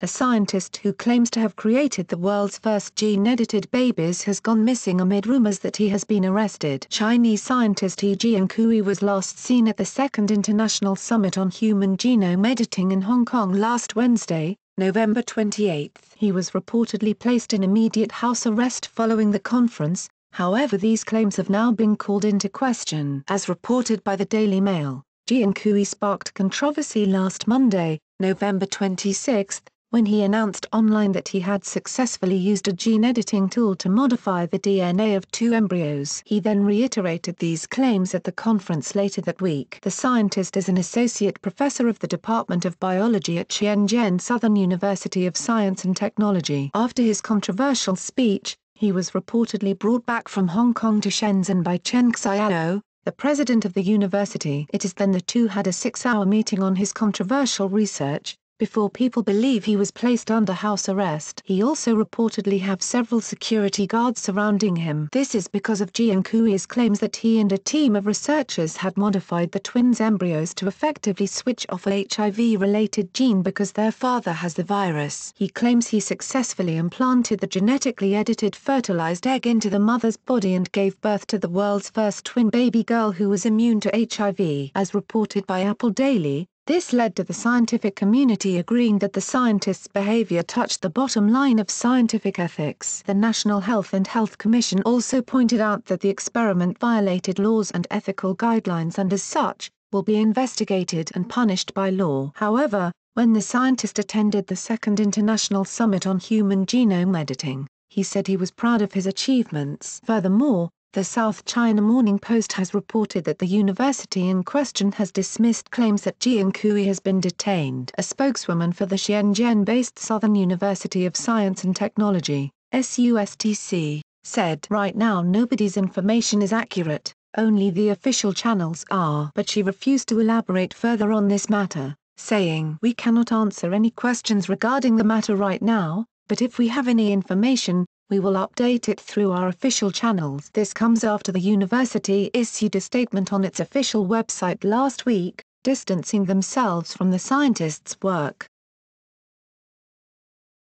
a scientist who claims to have created the world's first gene-edited babies has gone missing amid rumors that he has been arrested. chinese scientist he jiankui was last seen at the second international summit on human genome editing in hong kong last wednesday, november twenty eight. he was reportedly placed in immediate house arrest following the conference, however these claims have now been called into question. as reported by the daily mail, jiankui sparked controversy last monday, november twenty six, when he announced online that he had successfully used a gene editing tool to modify the dna of two embryos. he then reiterated these claims at the conference later that week. the scientist is an associate professor of the department of biology at chiangjen southern university of science and technology. after his controversial speech, he was reportedly brought back from hong kong to shenzhen by chen xiaobo, the president of the university. it is then the two had a six-hour meeting on his controversial research, before people believe he was placed under house arrest he also reportedly have several security guards surrounding him. this is because of Kui's claims that he and a team of researchers had modified the twins' embryos to effectively switch off a hiv-related gene because their father has the virus. he claims he successfully implanted the genetically edited fertilized egg into the mother's body and gave birth to the world's first twin baby girl who was immune to hiv. as reported by apple daily, this led to the scientific community agreeing that the scientists' behavior touched the bottom line of scientific ethics. The National Health and Health Commission also pointed out that the experiment violated laws and ethical guidelines and as such, will be investigated and punished by law. However, when the scientist attended the Second International Summit on Human Genome Editing, he said he was proud of his achievements. Furthermore, the south china morning post has reported that the university in question has dismissed claims that jian kui has been detained. a spokeswoman for the shenzhen-based southern university of science and technology, sustc, said right now nobody's information is accurate, only the official channels are. but she refused to elaborate further on this matter, saying we cannot answer any questions regarding the matter right now, but if we have any information, we will update it through our official channels. This comes after the university issued a statement on its official website last week, distancing themselves from the scientists' work,